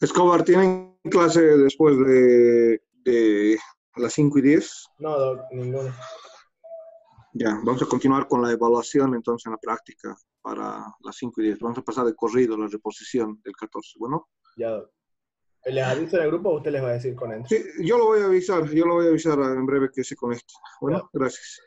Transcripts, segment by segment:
Escobar, ¿tienen clase después de, las 5 y 10? No, Doc, ninguna. Ya, vamos a continuar con la evaluación entonces en la práctica para las 5 y 10. Vamos a pasar de corrido la reposición del 14, ¿bueno? Ya, Doc. ¿Les aviso grupo o usted les va a decir con esto? Sí, yo lo voy a avisar, yo lo voy a avisar en breve que se conecte. Bueno, gracias.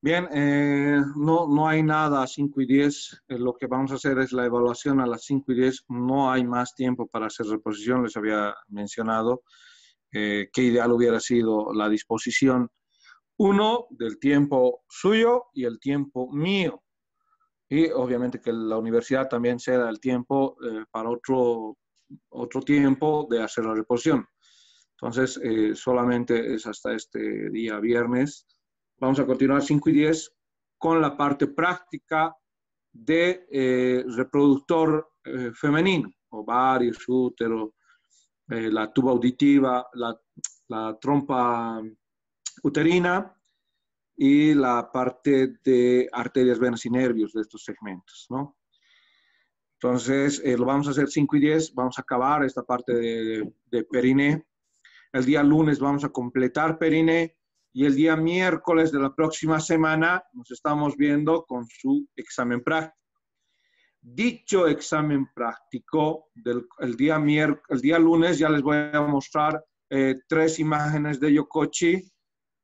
Bien, eh, no, hay nada a 5 y 10. Eh, lo que vamos a hacer es la evaluación a las 5 y 10. No hay más tiempo para hacer reposición, les había mencionado. Eh, qué ideal hubiera sido la disposición, uno, del tiempo suyo y el tiempo mío. Y obviamente que la universidad también da el tiempo eh, para otro tiempo de hacer la reposición. Entonces, solamente es hasta este día viernes. Vamos a continuar 5 y 10 con la parte práctica de eh, reproductor eh, femenino, ovarios, útero, eh, la tuba auditiva, la, trompa uterina y la parte de arterias, venas y nervios de estos segmentos, ¿no? Entonces, lo vamos a hacer 5 y 10, vamos a acabar esta parte de, de, de periné. El día lunes vamos a completar periné y el día miércoles de la próxima semana nos estamos viendo con su examen práctico. Dicho examen práctico, del, el, día lunes ya les voy a mostrar eh, tres imágenes de Yokochi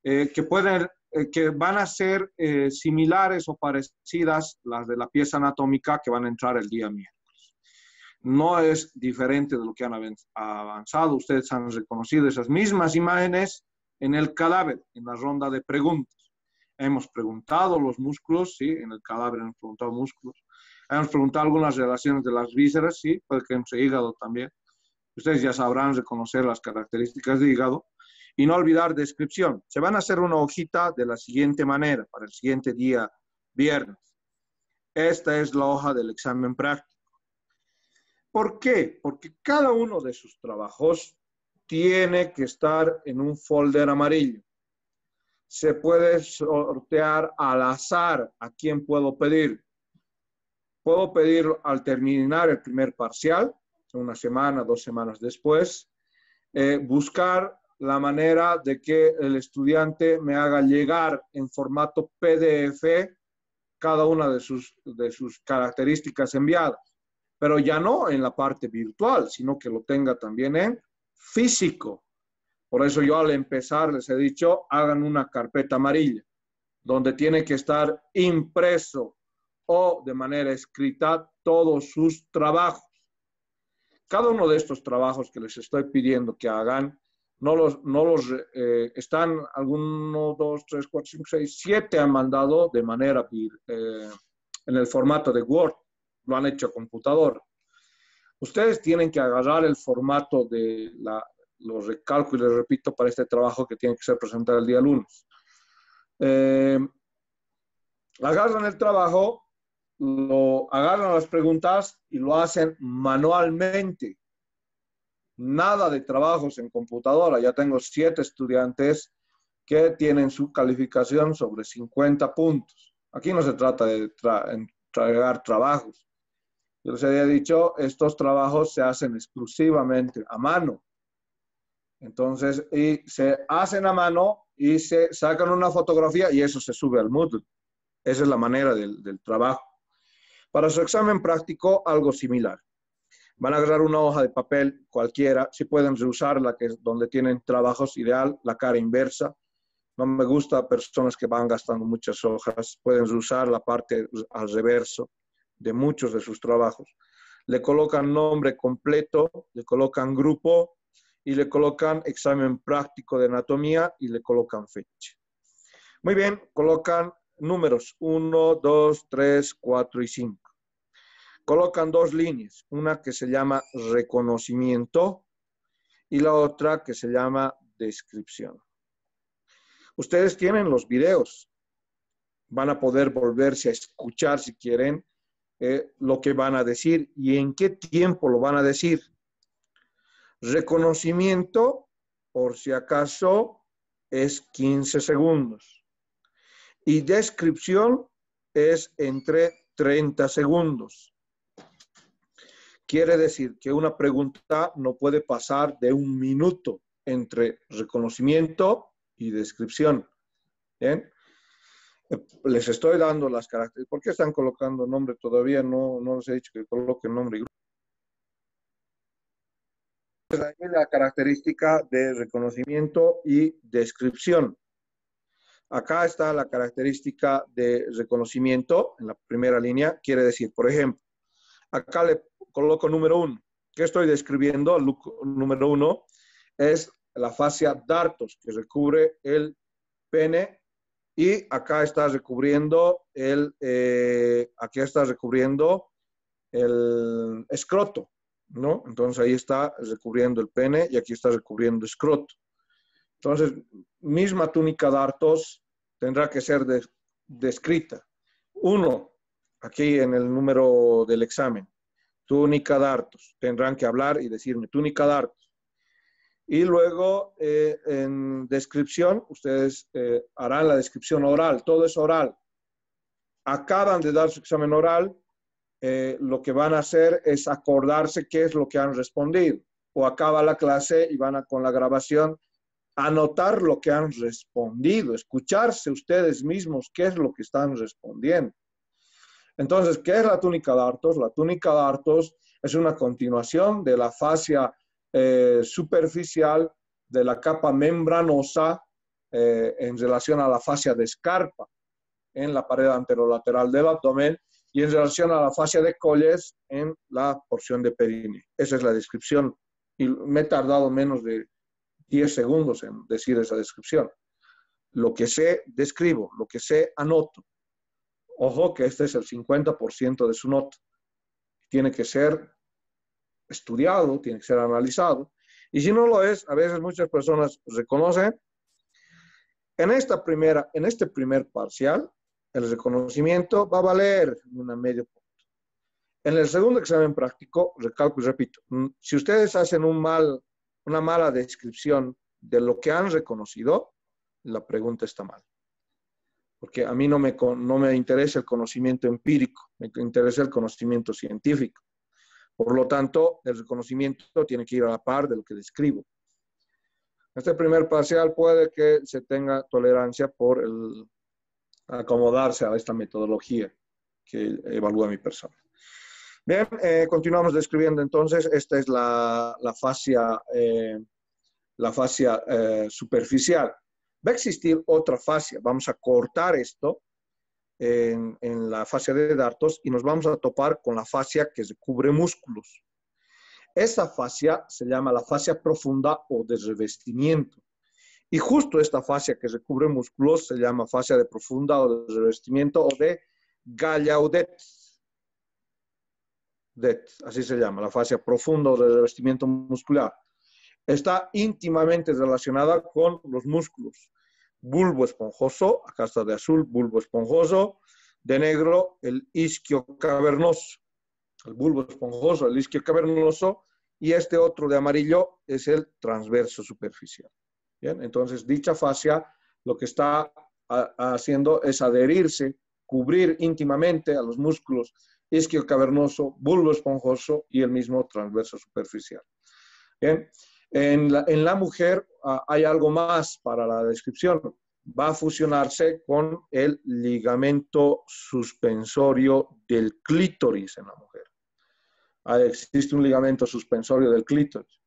eh, que, pueden, eh, que van a ser similares o parecidas las de la pieza anatómica que van a entrar el día miércoles no es diferente de lo que han avanzado. Ustedes han reconocido esas mismas imágenes en el cadáver, en la ronda de preguntas. Hemos preguntado los músculos, sí, en el cadáver hemos preguntado músculos. Hemos preguntado algunas relaciones de las vísceras, sí, porque en su hígado también. Ustedes ya sabrán reconocer las características de hígado. Y no olvidar descripción. Se van a hacer una hojita de la siguiente manera para el siguiente día, viernes. Esta es la hoja del examen práctico. ¿Por qué? Porque cada uno de sus trabajos tiene que estar en un folder amarillo. Se puede sortear al azar a quién puedo pedir. Puedo pedir al terminar el primer parcial, una semana, dos semanas después, eh, buscar la manera de que el estudiante me haga llegar en formato PDF cada una de sus, de sus características enviadas, pero ya no en la parte virtual, sino que lo tenga también en físico. Por eso yo al empezar les he dicho, hagan una carpeta amarilla, donde tiene que estar impreso o de manera escrita todos sus trabajos. Cada uno de estos trabajos que les estoy pidiendo que hagan, no los, no los eh, están, algunos, dos, tres, cuatro, cinco, seis, siete han mandado de manera eh, en el formato de Word, lo han hecho computador. Ustedes tienen que agarrar el formato de la, lo recalco les repito para este trabajo que tiene que ser presentado el día lunes. Eh, agarran el trabajo, lo agarran las preguntas y lo hacen manualmente. Nada de trabajos en computadora. Ya tengo siete estudiantes que tienen su calificación sobre 50 puntos. Aquí no se trata de entregar trabajos. Yo les había dicho, estos trabajos se hacen exclusivamente a mano. Entonces, y se hacen a mano y se sacan una fotografía y eso se sube al Moodle. Esa es la manera del, trabajo. Para su examen práctico, algo similar. Van a agarrar una hoja de papel cualquiera, si pueden reusar la que es donde tienen trabajos ideal, la cara inversa. No me gusta personas que van gastando muchas hojas, pueden reusar la parte al reverso de muchos de sus trabajos. Le colocan nombre completo, le colocan grupo y le colocan examen práctico de anatomía y le colocan fecha. Muy bien, colocan números 1, 2, 3, 4 y 5. Colocan dos líneas, una que se llama reconocimiento y la otra que se llama descripción. Ustedes tienen los videos, van a poder volverse a escuchar si quieren eh, lo que van a decir y en qué tiempo lo van a decir. Reconocimiento, por si acaso, es 15 segundos. Y descripción es entre 30 segundos. Quiere decir que una pregunta no puede pasar de un minuto entre reconocimiento y descripción. Les estoy dando las características. ¿Por qué están colocando nombre todavía? No, no les he dicho que coloquen nombre pues la característica de reconocimiento y descripción. Acá está la característica de reconocimiento en la primera línea. Quiere decir, por ejemplo, acá le coloco número uno. ¿Qué estoy describiendo? Número uno es la fascia dartos que recubre el pene y acá estás recubriendo el, eh, aquí recubriendo el escroto, ¿no? Entonces ahí está recubriendo el pene y aquí está recubriendo escroto. Entonces, misma túnica de tendrá que ser descrita. Uno, aquí en el número del examen, túnica dartos Tendrán que hablar y decirme túnica dartos. Y luego eh, en descripción, ustedes eh, harán la descripción oral, todo es oral. Acaban de dar su examen oral, eh, lo que van a hacer es acordarse qué es lo que han respondido. O acaba la clase y van a, con la grabación anotar lo que han respondido, escucharse ustedes mismos qué es lo que están respondiendo. Entonces, ¿qué es la túnica de hartos? La túnica de hartos es una continuación de la fascia eh, superficial de la capa membranosa eh, en relación a la fascia de escarpa en la pared anterolateral del abdomen y en relación a la fascia de Colles en la porción de perine. Esa es la descripción y me he tardado menos de 10 segundos en decir esa descripción. Lo que sé, describo, lo que sé, anoto. Ojo que este es el 50% de su nota. Tiene que ser estudiado, tiene que ser analizado. Y si no lo es, a veces muchas personas reconocen. En, esta primera, en este primer parcial, el reconocimiento va a valer una medio punto. En el segundo examen práctico, recalco y repito, mm, si ustedes hacen un mal, una mala descripción de lo que han reconocido, la pregunta está mal. Porque a mí no me, no me interesa el conocimiento empírico, me interesa el conocimiento científico. Por lo tanto, el reconocimiento tiene que ir a la par de lo que describo. Este primer parcial puede que se tenga tolerancia por el acomodarse a esta metodología que evalúa mi persona. Bien, eh, continuamos describiendo entonces, esta es la, fascia, la fascia eh, eh, superficial. Va a existir otra fascia, vamos a cortar esto en, la fascia de dartos y nos vamos a topar con la fascia que cubre músculos. Esa fascia se llama la fascia profunda o de revestimiento. Y justo esta fascia que cubre músculos se llama fascia de profunda o de revestimiento o de gallaudet. Det, así se llama, la fascia profunda o de revestimiento muscular. Está íntimamente relacionada con los músculos bulbo esponjoso, acá está de azul, bulbo esponjoso, de negro el isquio cavernoso, el bulbo esponjoso, el isquio cavernoso, y este otro de amarillo es el transverso superficial. Bien, entonces dicha fascia lo que está haciendo es adherirse, cubrir íntimamente a los músculos isquio cavernoso, bulbo esponjoso y el mismo transverso superficial. Bien, en la, mujer ah, hay algo más para la descripción. Va a fusionarse con el ligamento suspensorio del clítoris en la mujer. Ah, existe un ligamento suspensorio del clítoris.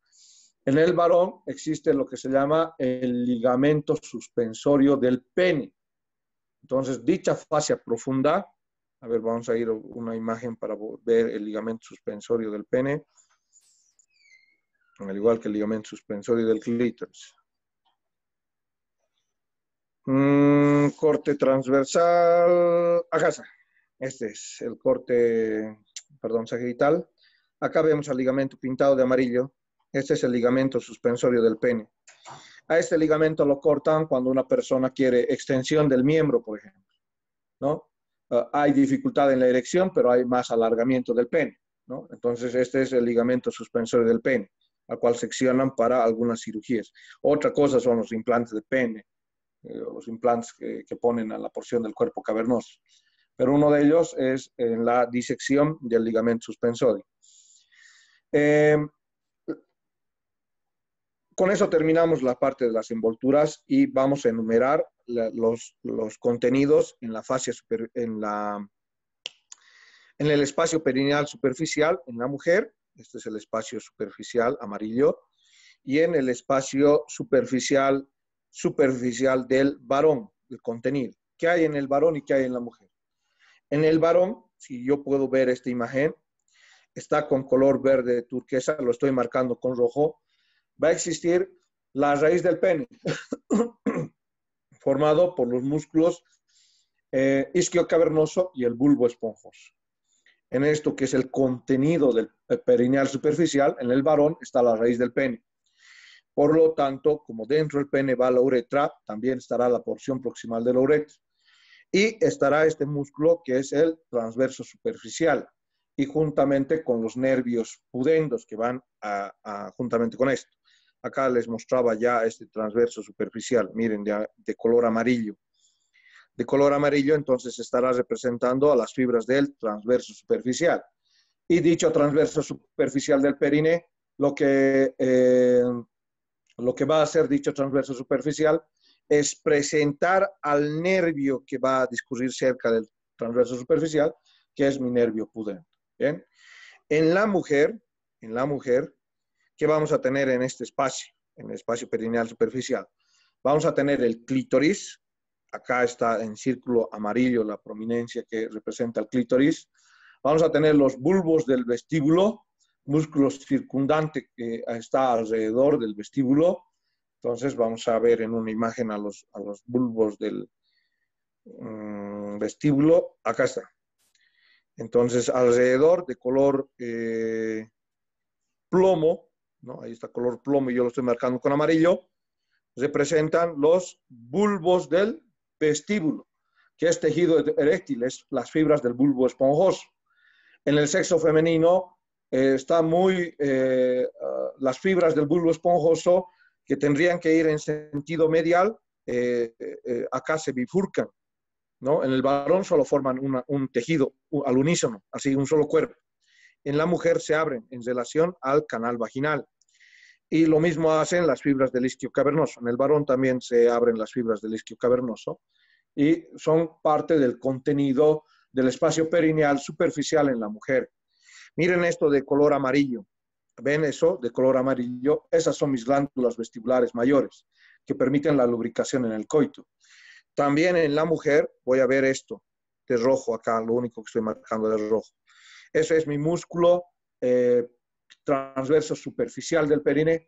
En el varón existe lo que se llama el ligamento suspensorio del pene. Entonces, dicha fascia profunda, a ver, vamos a ir una imagen para ver el ligamento suspensorio del pene al igual que el ligamento suspensorio del clítoris. Mm, corte transversal, casa Este es el corte, perdón, sagital. Acá vemos el ligamento pintado de amarillo. Este es el ligamento suspensorio del pene. A este ligamento lo cortan cuando una persona quiere extensión del miembro, por ejemplo. ¿no? Ah, hay dificultad en la erección, pero hay más alargamiento del pene. Entonces, este es el ligamento suspensorio del pene al cual seccionan para algunas cirugías. Otra cosa son los implantes de pene, eh, los implantes que, ponen a la porción del cuerpo cavernoso. Pero uno de ellos es en eh, la disección del ligamento suspensorio. Em, con eso terminamos la parte de las envolturas y vamos a enumerar los, contenidos en la fascia en la en el espacio perineal superficial en la mujer este es el espacio superficial amarillo, y en el espacio superficial, superficial del varón, el contenido. ¿Qué hay en el varón y qué hay en la mujer? En el varón, si yo puedo ver esta imagen, está con color verde turquesa, lo estoy marcando con rojo, va a existir la raíz del pene, formado por los músculos eh, isquiocavernoso y el bulbo esponjoso. En esto que es el contenido del perineal superficial, en el varón está la raíz del pene. Por lo tanto, como dentro del pene va la uretra, también estará la porción proximal de la uretra. Y estará este músculo que es el transverso superficial y juntamente con los nervios pudendos que van a, juntamente con esto. Acá les mostraba ya este transverso superficial, miren, de color amarillo de color amarillo, entonces estará representando a las fibras del transverso superficial. Y dicho transverso superficial del perine, lo que, eh, lo que va a hacer dicho transverso superficial es presentar al nervio que va a discurrir cerca del transverso superficial, que es mi nervio pudente. En la mujer, en la mujer, ¿qué vamos a tener en este espacio? En el espacio perineal superficial. Vamos a tener el clítoris, acá está en círculo amarillo la prominencia que representa el clítoris. Vamos a tener los bulbos del vestíbulo, músculo circundante que está alrededor del vestíbulo. Entonces vamos a ver en una imagen a los, los bulbos del mm, vestíbulo. Acá está. Entonces alrededor de color eh, plomo, ¿no? ahí está color plomo y yo lo estoy marcando con amarillo, representan los bulbos del vestíbulo, que es tejido eréctil, es las fibras del bulbo esponjoso. En el sexo femenino eh, están muy eh, ah, las fibras del bulbo esponjoso que tendrían que ir en sentido medial, eh, acá se bifurcan. ¿no? En el varón solo forman un tejido al unísono, así un solo cuerpo. En la mujer se abren en relación al canal vaginal. Y lo mismo hacen las fibras del isquio cavernoso. En el varón también se abren las fibras del isquio cavernoso y son parte del contenido del espacio perineal superficial en la mujer. Miren esto de color amarillo. ¿Ven eso de color amarillo? Esas son mis glándulas vestibulares mayores que permiten la lubricación en el coito. También en la mujer voy a ver esto de rojo acá, lo único que estoy marcando de rojo. Ese es mi músculo eh, transverso superficial del perineo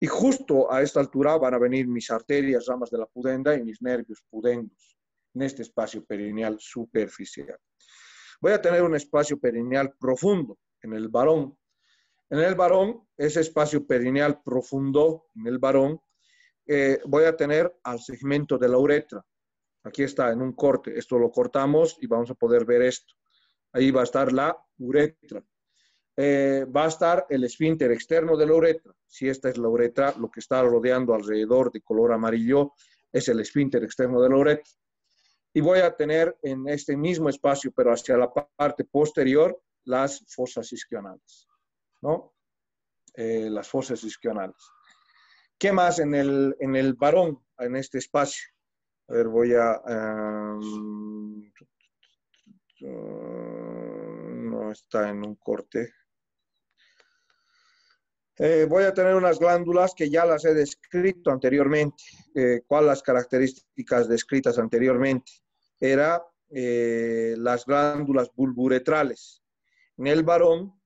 Y justo a esta altura van a venir mis arterias, ramas de la pudenda y mis nervios pudendos en este espacio perineal superficial. Voy a tener un espacio perineal profundo en el varón. En el varón, ese espacio perineal profundo en el varón, eh, voy a tener al segmento de la uretra. Aquí está, en un corte. Esto lo cortamos y vamos a poder ver esto. Ahí va a estar la uretra. Eh, va a estar el esfínter externo de la uretra. Si esta es la uretra, lo que está rodeando alrededor de color amarillo es el esfínter externo de la uretra. Y voy a tener en este mismo espacio, pero hacia la parte posterior, las fosas isquionales, ¿no? Eh, las fosas isquionales. ¿Qué más en el, varón, en este espacio? A ver, voy a... Em, no está en un corte. Eh, voy a tener unas glándulas que ya las he descrito anteriormente. Eh, ¿Cuáles las características descritas anteriormente? Era eh, las glándulas bulburetrales. En el varón,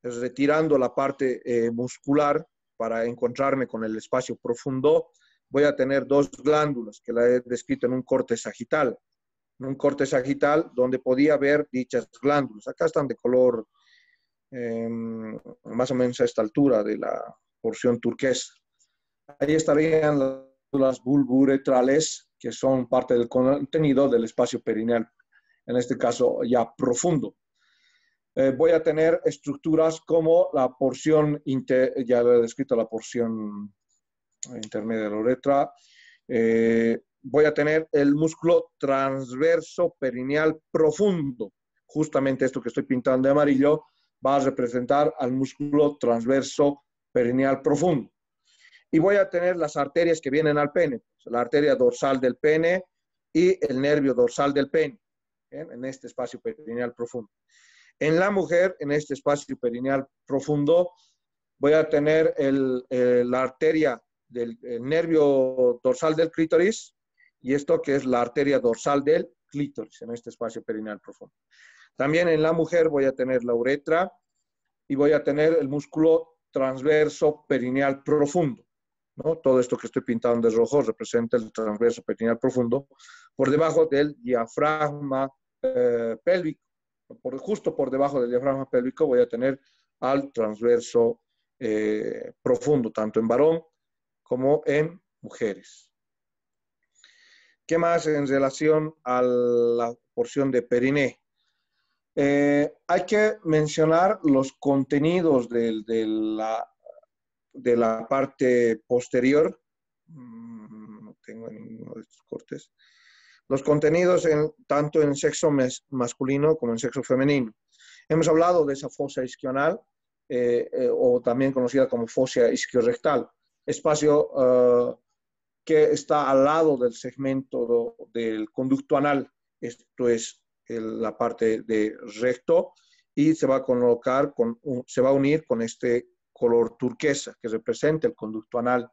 pues, retirando la parte eh, muscular para encontrarme con el espacio profundo, voy a tener dos glándulas que la he descrito en un corte sagital. En un corte sagital donde podía ver dichas glándulas. Acá están de color Em, más o menos a esta altura de la porción turquesa. Ahí estarían las bulburetrales, que son parte del contenido del espacio perineal, en este caso ya profundo. Eh, voy a tener estructuras como la porción, ya he descrito, la porción intermedia de la uretra. Eh, voy a tener el músculo transverso perineal profundo, justamente esto que estoy pintando de amarillo, va a representar al músculo transverso perineal profundo. Y voy a tener las arterias que vienen al pene, pues, la arteria dorsal del pene y el nervio dorsal del pene, en este espacio perineal profundo. En la mujer, en este espacio perineal profundo, voy a tener eh, la arteria del nervio dorsal del clítoris y esto que es la arteria dorsal del clítoris en este espacio perineal profundo. También en la mujer voy a tener la uretra y voy a tener el músculo transverso perineal profundo. Todo esto que estoy pintando de rojo representa el transverso perineal profundo por debajo del diafragma eh, pélvico. justo por debajo del diafragma pélvico voy a tener al transverso eh, profundo, tanto en varón como en mujeres. ¿Qué más en relación a la porción de perineo? Eh, hay que mencionar los contenidos de, la, parte posterior. Mm, no tengo ninguno de estos cortes. Los contenidos tanto en sexo masculino como en sexo femenino. Hemos hablado de esa fosa isquional, eh, eh, o también conocida como fosa isquiorrectal, espacio que está al lado del segmento del conducto anal, esto es la parte de recto y se va a colocar, con, se va a unir con este color turquesa que representa el conducto anal.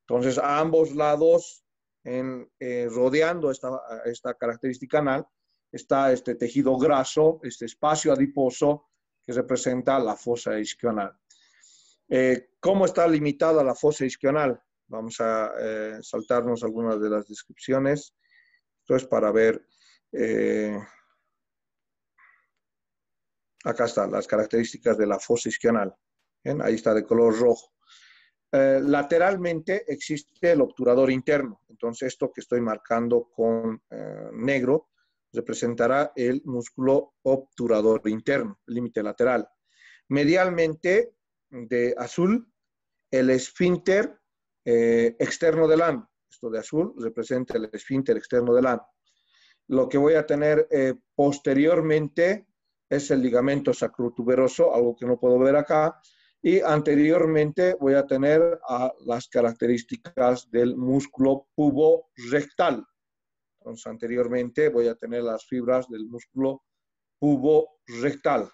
Entonces, a ambos lados, en, eh, rodeando esta, esta característica anal, está este tejido graso, este espacio adiposo que representa la fosa isquional. Eh, ¿Cómo está limitada la fosa isquional? Vamos a eh, saltarnos algunas de las descripciones. Esto es para ver Acá están las características de la fosa isquional. Ahí está de color rojo. Eh, lateralmente existe el obturador interno. Entonces, esto que estoy marcando con eh, negro representará el músculo obturador interno, límite lateral. Medialmente, de azul, el esfínter eh, externo del ano. Esto de azul representa el esfínter externo del ano. Lo que voy a tener posteriormente es el ligamento sacrotuberoso, algo que no puedo ver acá, y anteriormente voy a tener a las características del músculo pubo rectal. Entonces, anteriormente voy a tener las fibras del músculo puborectal.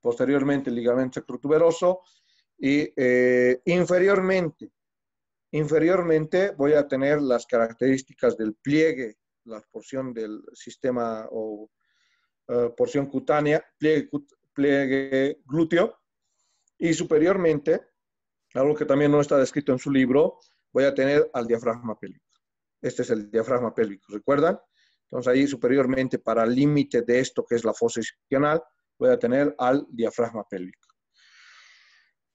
Posteriormente, el ligamento sacrotuberoso y eh, inferiormente, inferiormente voy a tener las características del pliegue, la porción del sistema o eh, porción cutánea, pliegue, glúteo. Y superiormente, algo que también no está descrito en su libro, voy a tener al diafragma pélvico. Este es el diafragma pélvico, ¿recuerdan? Entonces ahí superiormente para el límite de esto que es la fosa isquional, voy a tener al diafragma pélvico.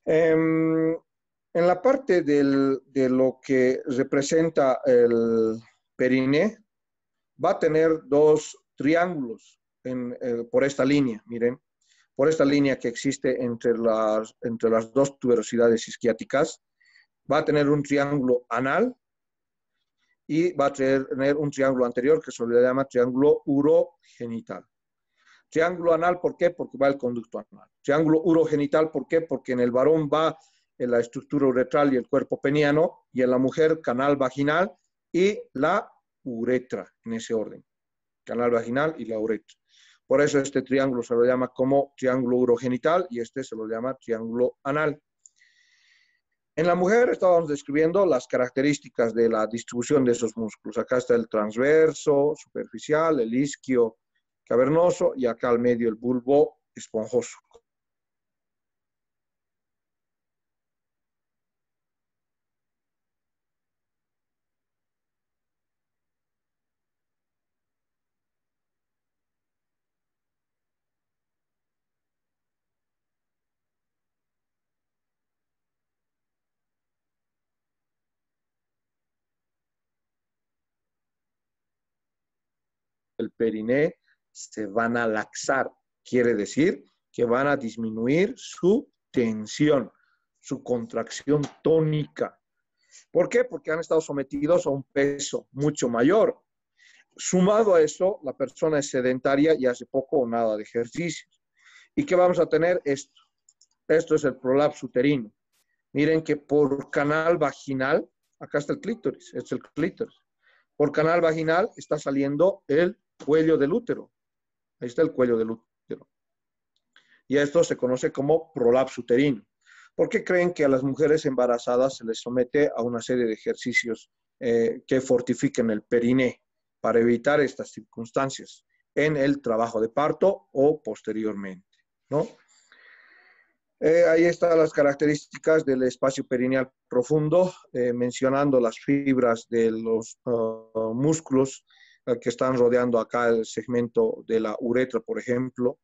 Em, en la parte de lo que representa el perine va a tener dos triángulos. Eh, por esta línea, miren, por esta línea que existe entre las, entre las dos tuberosidades isquiáticas, va a tener un triángulo anal y va a tener un triángulo anterior que se le llama triángulo urogenital. Triángulo anal, ¿por qué? Porque va el conducto anal. Triángulo urogenital, ¿por qué? Porque en el varón va la estructura uretral y el cuerpo peniano, y en la mujer canal vaginal y la uretra, en ese orden. Canal vaginal y la uretra. Por eso este triángulo se lo llama como triángulo urogenital y este se lo llama triángulo anal. En la mujer estábamos describiendo las características de la distribución de esos músculos. Acá está el transverso, superficial, el isquio, cavernoso y acá al medio el bulbo esponjoso. el periné se van a laxar. Quiere decir que van a disminuir su tensión, su contracción tónica. ¿Por qué? Porque han estado sometidos a un peso mucho mayor. Sumado a eso, la persona es sedentaria y hace poco o nada de ejercicio. ¿Y qué vamos a tener? Esto. Esto es el prolapso uterino. Miren que por canal vaginal, acá está el clítoris, es el clítoris. Por canal vaginal está saliendo el cuello del útero. Ahí está el cuello del útero. Y a esto se conoce como prolapso uterino. Porque creen que a las mujeres embarazadas se les somete a una serie de ejercicios eh, que fortifiquen el periné para evitar estas circunstancias en el trabajo de parto o posteriormente, ¿no? Eh, ahí están las características del espacio perineal profundo, eh, mencionando las fibras de los uh, músculos eh, que están rodeando acá el segmento de la uretra, por ejemplo.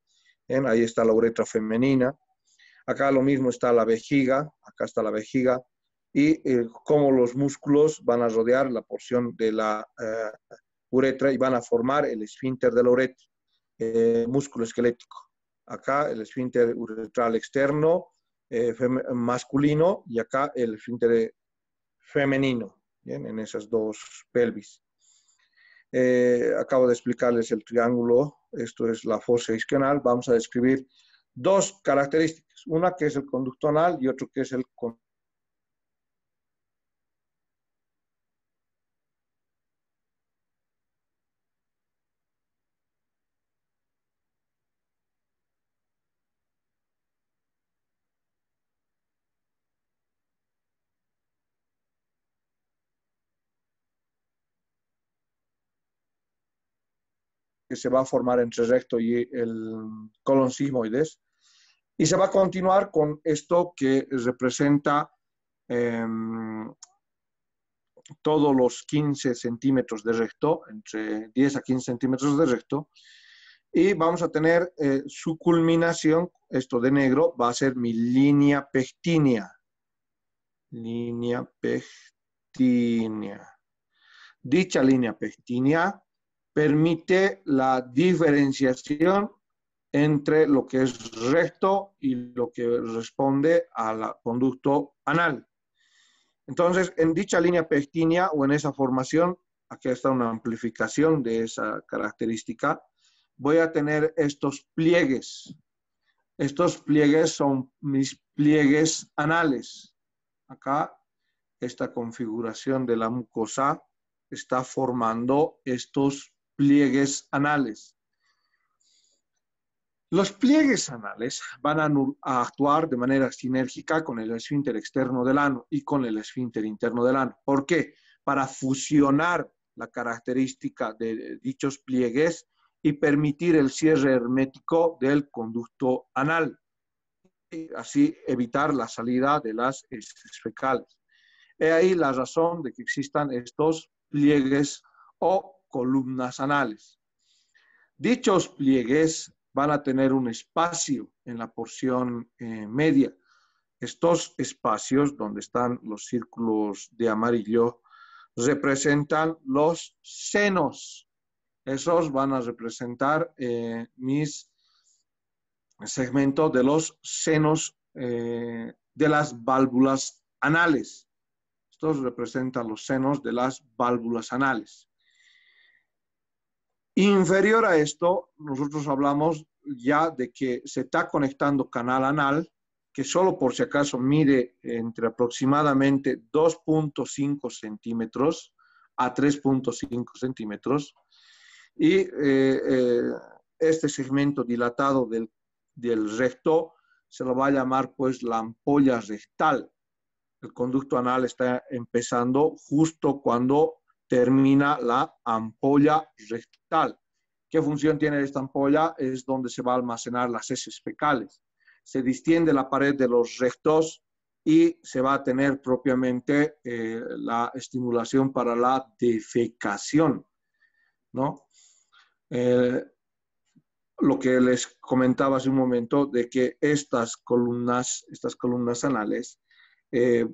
¿eh? Ahí está la uretra femenina. Acá lo mismo está la vejiga, acá está la vejiga. Y eh, cómo los músculos van a rodear la porción de la uretra y van a formar el esfínter de la uretra, eh, músculo esquelético. Acá el esfínter uretral externo masculino y acá el esfínter femenino, en esas dos pelvis. Eh, acabo de explicarles el triángulo, esto es la fosa isquional. Vamos a describir dos características, una que es el conducto anal y otro que es el conducto que se va a formar entre recto y el colon sigmoides. Y se va a continuar con esto que representa em, todos los 15 centímetros de recto, entre 10 a 15 centímetros de recto. Y vamos a tener eh, su culminación, esto de negro, va a ser mi línea pectínea. Línea pectínea. Dicha línea pectínea permite la diferenciación entre lo que es recto y lo que responde al conducto anal. Entonces, en dicha línea pequeña o en esa formación, aquí está una amplificación de esa característica, voy a tener estos pliegues. Estos pliegues son mis pliegues anales. Acá, esta configuración de la mucosa está formando estos pliegues anales. Los pliegues anales van a, actuar de manera sinérgica con el esfínter externo del ano y con el esfínter interno del ano. ¿Por qué? Para fusionar la característica de dichos pliegues y permitir el cierre hermético del conducto anal y así evitar la salida de las fecales. He ahí la razón de que existan estos pliegues o columnas anales. Dichos pliegues van a tener un espacio en la porción eh, media. Estos espacios donde están los círculos de amarillo representan los senos. Esos van a representar eh, mis segmentos de los senos eh, de las válvulas anales. Estos representan los senos de las válvulas anales. Inferior a esto, nosotros hablamos ya de que se está conectando canal anal, que solo por si acaso mide entre aproximadamente 2.5 centímetros a 3.5 centímetros. Y eh, eh, este segmento dilatado del, del recto se lo va a llamar pues la ampolla rectal. El conducto anal está empezando justo cuando termina la ampolla rectal. ¿Qué función tiene esta ampolla? Es donde se va a almacenar las heces fecales. Se distiende la pared de los rectos y se va a tener propiamente eh, la estimulación para la defecación. ¿no? Eh, lo que les comentaba hace un momento de que estas columnas, estas columnas anales, eh,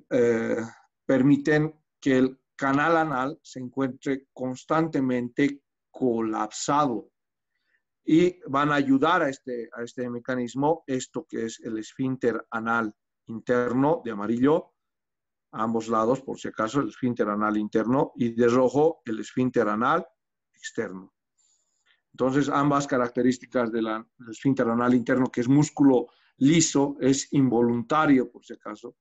permiten que el canal anal se encuentre constantemente colapsado y van a ayudar a este, a este mecanismo esto que es el esfínter anal interno de amarillo, a ambos lados por si acaso, el esfínter anal interno y de rojo el esfínter anal externo. Entonces, ambas características del esfínter anal interno, que es músculo liso, es involuntario por si acaso,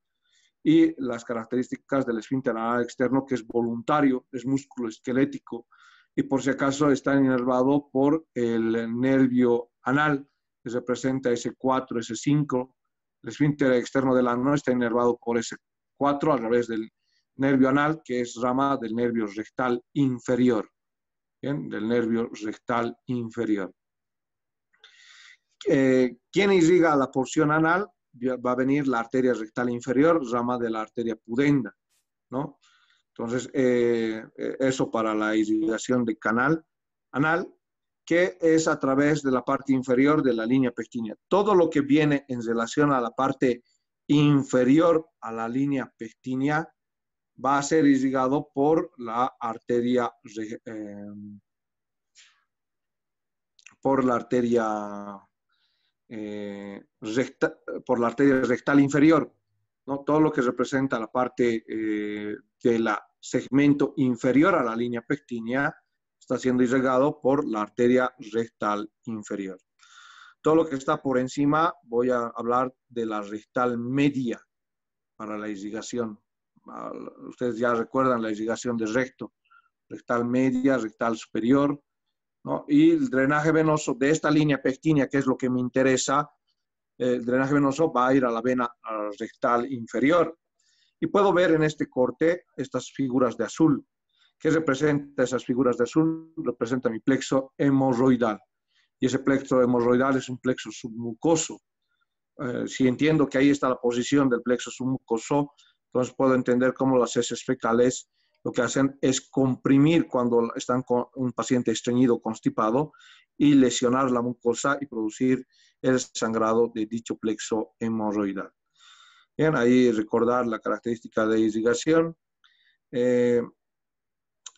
y las características del esfínter anal externo, que es voluntario, es músculo esquelético y por si acaso está inervado por el nervio anal, que representa S4, S5. El esfínter externo del ano está inervado por S4 a través del nervio anal, que es rama del nervio rectal inferior. Del nervio rectal inferior. Eh, ¿Quién irriga la porción anal? va a venir la arteria rectal inferior, rama de la arteria pudenda, ¿no? Entonces, eh, eso para la irrigación del canal anal, que es a través de la parte inferior de la línea pectínea. Todo lo que viene en relación a la parte inferior a la línea pectínea va a ser irrigado por la arteria eh, por la arteria eh, por la arteria rectal inferior, ¿no? todo lo que representa la parte eh, del segmento inferior a la línea pectínea está siendo irrigado por la arteria rectal inferior. Todo lo que está por encima, voy a hablar de la rectal media para la irrigación. Ustedes ya recuerdan la irrigación de recto, rectal media, rectal superior, y el drenaje venoso de esta línea pectínea, que es lo que me interesa, el drenaje venoso va a ir a la vena rectal inferior. Y puedo ver en este corte estas figuras de azul. ¿Qué representa esas figuras de azul? Representa mi plexo hemorroidal. Y ese plexo hemorroidal es un plexo submucoso. Eh, si entiendo que ahí está la posición del plexo submucoso, entonces puedo entender cómo las heces fecales lo que hacen es comprimir cuando están con un paciente estreñido, constipado, y lesionar la mucosa y producir el sangrado de dicho plexo hemorroidal. Bien, ahí recordar la característica de irrigación. Eh,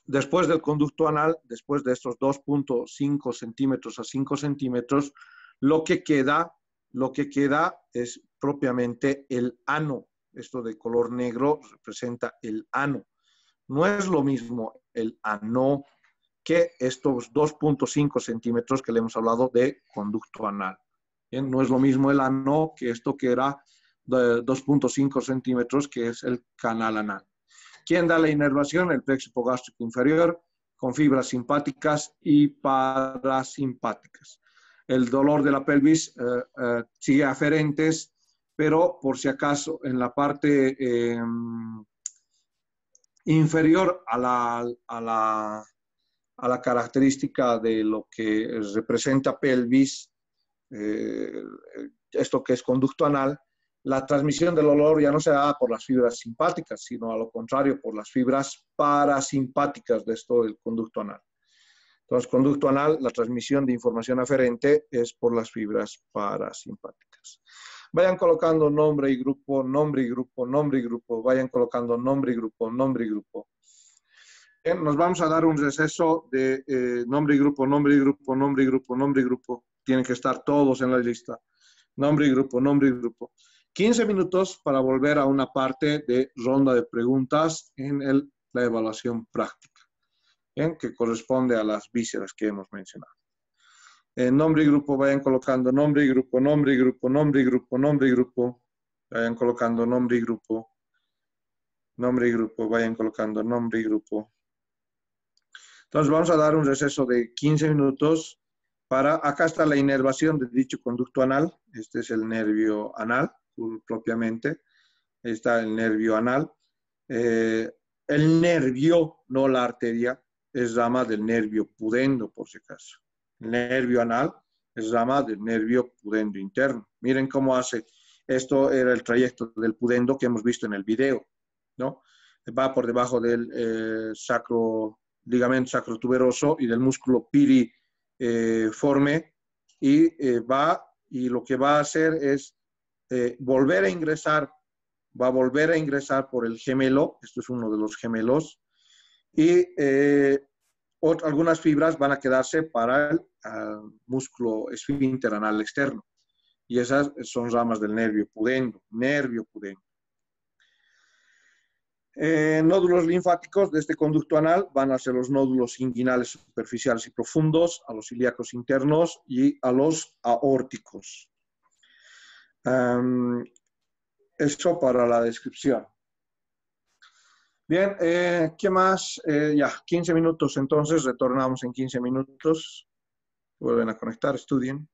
después del conducto anal, después de estos 2.5 centímetros a 5 centímetros, lo que queda, lo que queda es propiamente el ano. Esto de color negro representa el ano. No es lo mismo el ano que estos 2.5 centímetros que le hemos hablado de conducto anal. no es lo mismo el ano que esto que era 2.5 centímetros, que es el canal anal. ¿Quién da la inervación? El plexo hipogástrico inferior con fibras simpáticas y parasimpáticas. El dolor de la pelvis eh, eh, sigue aferentes, pero por si acaso en la parte em, inferior a la, característica de lo que representa pelvis, eh, esto que es conducto anal, la transmisión del olor ya no se da por las fibras simpáticas, sino a lo contrario, por las fibras parasimpáticas de esto del conducto anal. Entonces, conducto anal, la transmisión de información aferente es por las fibras parasimpáticas. Vayan colocando nombre y grupo, nombre y grupo, nombre y grupo. Vayan colocando nombre y grupo, nombre y grupo. nos vamos a dar un receso de nombre y grupo, nombre y grupo, nombre y grupo, nombre y grupo. Tienen que estar todos en la lista. Nombre y grupo, nombre y grupo. 15 minutos para volver a una parte de ronda de preguntas en la evaluación práctica, que corresponde a las vísceras que hemos mencionado nombre y grupo, vayan colocando nombre y grupo, nombre y grupo, nombre y grupo, nombre y grupo, vayan colocando nombre y grupo, nombre y grupo, vayan colocando nombre y grupo. Entonces vamos a dar un receso de 15 minutos para, acá está la inervación de dicho conducto anal, este es el nervio anal propiamente, está el nervio anal. Eh, el nervio, no la arteria, es rama del nervio pudendo, por si acaso nervio anal, es rama del nervio pudendo interno. Miren cómo hace. Esto era el trayecto del pudendo que hemos visto en el video, ¿no? Va por debajo del eh, sacro, ligamento sacrotuberoso y del músculo piriforme y eh, va y lo que va a hacer es eh, volver a ingresar, va a volver a ingresar por el gemelo, esto es uno de los gemelos, y eh, algunas fibras van a quedarse para el ah, músculo esfínter anal externo. Y esas son ramas del nervio pudendo, nervio pudendo. Eh, nódulos linfáticos de este conducto anal van a ser los nódulos inguinales superficiales y profundos, a los ilíacos internos y a los aórticos. Em, esto eso para la descripción. Bien, eh, ¿qué más? Eh, ya, 15 minutos entonces, retornamos en 15 minutos. Vuelven a conectar, estudien.